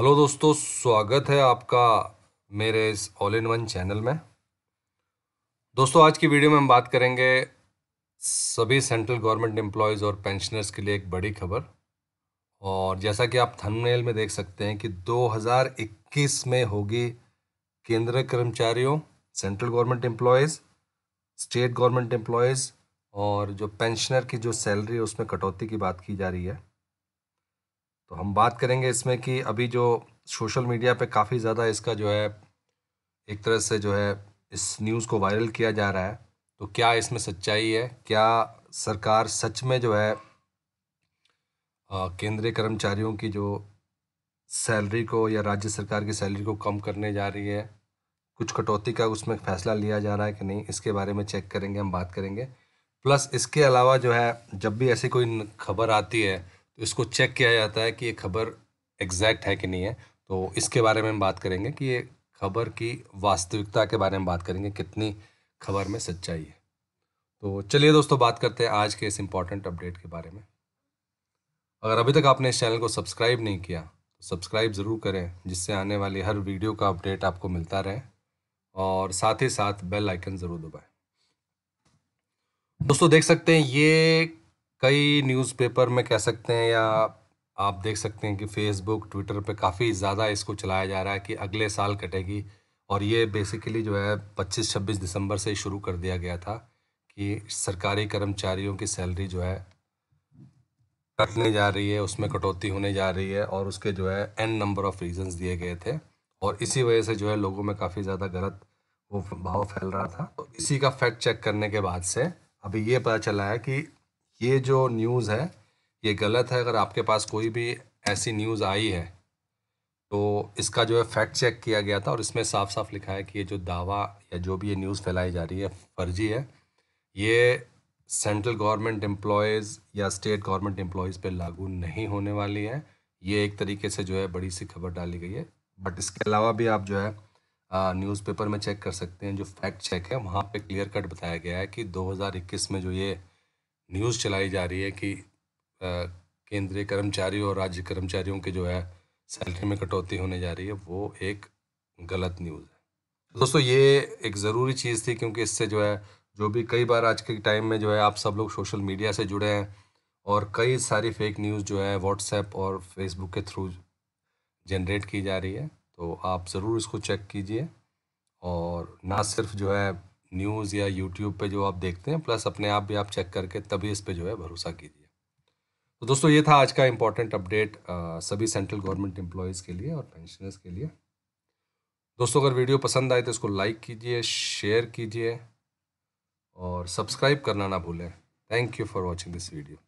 hello दोस्तों स्वागत है आपका मेरे इस ऑल इन वन चैनल में दोस्तों आज की वीडियो में हम बात करेंगे सभी सेंट्रल गवर्नमेंट एम्प्लॉयज़ और पेंशनर्स के लिए एक बड़ी खबर और जैसा कि आप थंबनेल में देख सकते हैं कि 2021 में होगी केंद्र कर्मचारियों central government employees state government employees और जो पेंशनर की जो सैलरी है उसमें कटौती की बात की जा रही है तो हम बात करेंगे इसमें कि अभी जो सोशल मीडिया पे काफ़ी ज़्यादा इसका जो है एक तरह से जो है इस न्यूज़ को वायरल किया जा रहा है तो क्या इसमें सच्चाई है क्या सरकार सच में जो है केंद्रीय कर्मचारियों की जो सैलरी को या राज्य सरकार की सैलरी को कम करने जा रही है कुछ कटौती का उसमें फैसला लिया जा रहा है कि नहीं इसके बारे में चेक करेंगे हम बात करेंगे प्लस इसके अलावा जो है जब भी ऐसी कोई खबर आती है तो इसको चेक किया जाता है कि ये खबर एग्जैक्ट है कि नहीं है तो इसके बारे में हम बात करेंगे कि ये खबर की वास्तविकता के बारे में बात करेंगे कितनी खबर में सच्चाई है तो चलिए दोस्तों बात करते हैं आज के इस इम्पॉर्टेंट अपडेट के बारे में अगर अभी तक आपने इस चैनल को सब्सक्राइब नहीं किया तो सब्सक्राइब ज़रूर करें जिससे आने वाली हर वीडियो का अपडेट आपको मिलता रहे और साथ ही साथ बेल आइकन ज़रूर दबाएं दोस्तों देख सकते हैं ये कई न्यूज़पेपर में कह सकते हैं या आप देख सकते हैं कि फेसबुक ट्विटर पे काफ़ी ज़्यादा इसको चलाया जा रहा है कि अगले साल कटेगी और ये बेसिकली जो है 25-26 दिसंबर से शुरू कर दिया गया था कि सरकारी कर्मचारियों की सैलरी जो है कटने जा रही है उसमें कटौती होने जा रही है और उसके जो है एन नंबर ऑफ़ रीजंस दिए गए थे और इसी वजह से जो है लोगों में काफ़ी ज़्यादा गलत वो भाव फैल रहा था तो इसी का फैक्ट चेक करने के बाद से अभी ये पता चला है कि ये जो न्यूज़ है ये गलत है अगर आपके पास कोई भी ऐसी न्यूज़ आई है तो इसका जो है फैक्ट चेक किया गया था और इसमें साफ साफ लिखा है कि ये जो दावा या जो भी ये न्यूज़ फैलाई जा रही है फर्जी है ये सेंट्रल गवर्नमेंट एम्प्लॉयज़ या स्टेट गवर्नमेंट एम्प्लॉयज़ पे लागू नहीं होने वाली है ये एक तरीके से जो है बड़ी सी खबर डाली गई है बट इसके अलावा भी आप जो है न्यूज़पेपर में चेक कर सकते हैं जो फैक्ट चेक है वहाँ पे क्लियर कट बताया गया है कि 2021 में जो ये न्यूज़ चलाई जा रही है कि केंद्रीय कर्मचारी और राज्य कर्मचारियों के जो है सैलरी में कटौती होने जा रही है वो एक गलत न्यूज़ है दोस्तों ये एक ज़रूरी चीज़ थी क्योंकि इससे जो है जो भी कई बार आज के टाइम में जो है आप सब लोग सोशल मीडिया से जुड़े हैं और कई सारी फेक न्यूज़ जो है व्हाट्सएप और फेसबुक के थ्रू जनरेट की जा रही है तो आप ज़रूर इसको चेक कीजिए और ना सिर्फ जो है न्यूज़ या यूट्यूब पे जो आप देखते हैं प्लस अपने आप भी आप चेक करके तभी इस पे जो है भरोसा कीजिए तो दोस्तों ये था आज का इम्पोर्टेंट अपडेट सभी सेंट्रल गवर्नमेंट एम्प्लॉयज़ के लिए और पेंशनर्स के लिए दोस्तों अगर वीडियो पसंद आए तो इसको लाइक कीजिए शेयर कीजिए और सब्सक्राइब करना ना भूलें thank you for watching this video